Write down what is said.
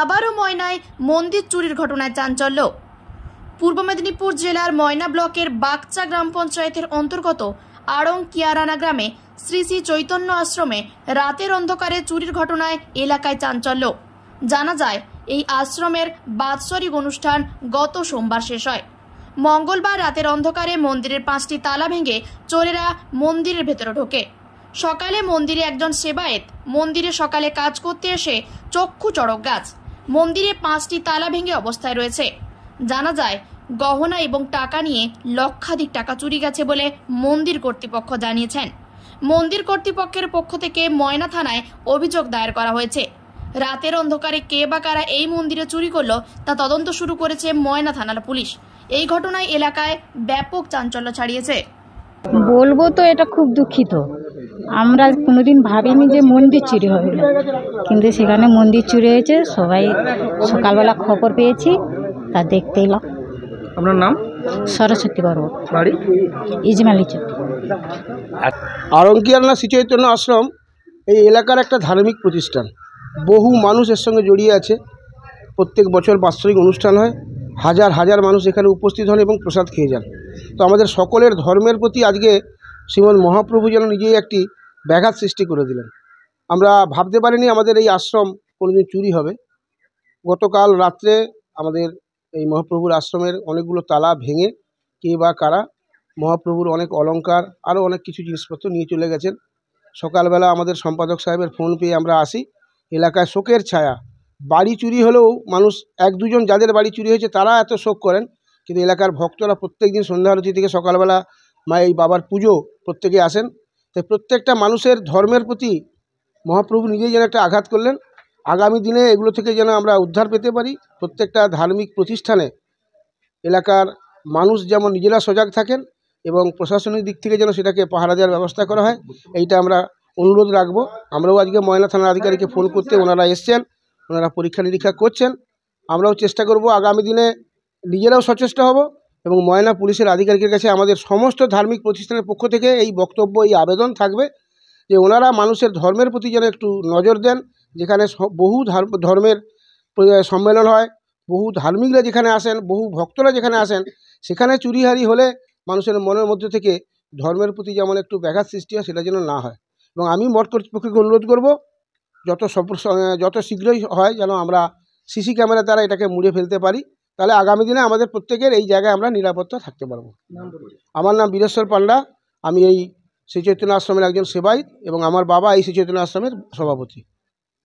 আবারও ময়নায় মন্দির চুরির ঘটনায় চাঞ্চল্য পূর্ব মেদিনীপুর জেলার ময়না ব্লকের বাগচা গ্রাম পঞ্চায়েতের অন্তর্গত আড়ং কিয়ারানা গ্রামে শ্রী শ্রী চৈতন্য আশ্রমে রাতের অন্ধকারে চুরির ঘটনায় এলাকায় চাঞ্চল্য জানা যায় এই আশ্রমের বাৎসরিক অনুষ্ঠান গত সোমবার শেষ হয় মঙ্গলবার রাতের অন্ধকারে মন্দিরের পাঁচটি তালা ভেঙে চোরেরা মন্দিরের ভেতরে ঢোকে সকালে মন্দিরে একজন সেবায়েত মন্দিরে সকালে কাজ করতে এসে চক্ষু চড়ক গাছ মন্দিরে পাঁচটি তালা ভেঙে অবস্থায় রয়েছে জানা যায় গহনা এবং টাকা নিয়ে লক্ষাধিক টাকা চুরি গেছে বলে মন্দির কর্তৃপক্ষ জানিয়েছেন মন্দির কর্তৃপক্ষের পক্ষ থেকে ময়না থানায় অভিযোগ দায়ের করা হয়েছে রাতের অন্ধকারে কে বা কারা এই মন্দিরে চুরি করল তা তদন্ত শুরু করেছে ময়না থানার পুলিশ এই ঘটনায় এলাকায় ব্যাপক চাঞ্চল্য ছাড়িয়েছে বলবো তো এটা খুব দুঃখিত আমরা কোনোদিন ভাবিনি যে মন্দির চুরি হবে কিন্তু সেখানে মন্দির চুরি হয়েছে সবাই সকালবেলা খবর পেয়েছি তা দেখতে এলাম আপনার নাম সরস্বতী পর্ব বাড়ি ইজমালি চক আরঙ্কিয়ানা শ্রীচৈতন্য আশ্রম এই এলাকার একটা ধার্মিক প্রতিষ্ঠান বহু মানুষ এর সঙ্গে জড়িয়ে আছে প্রত্যেক বছর বাৎসরিক অনুষ্ঠান হয় হাজার হাজার মানুষ এখানে উপস্থিত হন এবং প্রসাদ খেয়ে যান তো আমাদের সকলের ধর্মের প্রতি আজকে শ্রীমদ মহাপ্রভু যেন নিজেই একটি ব্যাঘাত সৃষ্টি করে দিলেন আমরা ভাবতে পারিনি আমাদের এই আশ্রম কোনোদিন চুরি হবে গতকাল রাত্রে আমাদের এই মহাপ্রভুর আশ্রমের অনেকগুলো তালা ভেঙে কে বা কারা মহাপ্রভুর অনেক অলঙ্কার আরও অনেক কিছু জিনিসপত্র নিয়ে চলে গেছেন সকালবেলা আমাদের সম্পাদক সাহেবের ফোন পেয়ে আমরা আসি এলাকায় শোকের ছায়া বাড়ি চুরি হলেও মানুষ এক দুজন যাদের বাড়ি চুরি হয়েছে তারা এত শোক করেন কিন্তু এলাকার ভক্তরা প্রত্যেক দিন সন্ধ্যা আরতি থেকে সকালবেলা মা এই বাবার পুজো প্রত্যেকে আসেন তাই প্রত্যেকটা মানুষের ধর্মের প্রতি মহাপ্রভু নিজেই যেন একটা আঘাত করলেন আগামী দিনে এগুলো থেকে যেন আমরা উদ্ধার পেতে পারি প্রত্যেকটা ধার্মিক প্রতিষ্ঠানে এলাকার মানুষ যেমন নিজেরা সজাগ থাকেন এবং প্রশাসনিক দিক থেকে যেন সেটাকে পাহারা দেওয়ার ব্যবস্থা করা হয় এইটা আমরা অনুরোধ রাখবো আমরাও আজকে ময়না থানার আধিকারীকে ফোন করতে ওনারা এসছেন ওনারা পরীক্ষা নিরীক্ষা করছেন আমরাও চেষ্টা করব আগামী দিনে নিজেরাও সচেষ্ট হব এবং ময়না পুলিশের আধিকারিকের কাছে আমাদের সমস্ত ধার্মিক প্রতিষ্ঠানের পক্ষ থেকে এই বক্তব্য এই আবেদন থাকবে যে ওনারা মানুষের ধর্মের প্রতি যেন একটু নজর দেন যেখানে বহু ধর্মের সম্মেলন হয় বহু ধার্মিকরা যেখানে আসেন বহু ভক্তরা যেখানে আসেন সেখানে চুরিহারি হলে মানুষের মনের মধ্যে থেকে ধর্মের প্রতি যেমন একটু ব্যাঘাত সৃষ্টি হয় সেটা যেন না হয় এবং আমি মঠ কর্তৃপক্ষকে অনুরোধ করব যত যত শীঘ্রই হয় যেন আমরা সিসি ক্যামেরা দ্বারা এটাকে মুড়ে ফেলতে পারি তাহলে আগামী দিনে আমাদের প্রত্যেকের এই জায়গায় আমরা নিরাপত্তা থাকতে পারবো আমার নাম বীরেশ্বর পান্ডা আমি এই শ্রীচৈতন্য আশ্রমের একজন সেবায়িত এবং আমার বাবা এই শ্রী চৈতন্য আশ্রমের সভাপতি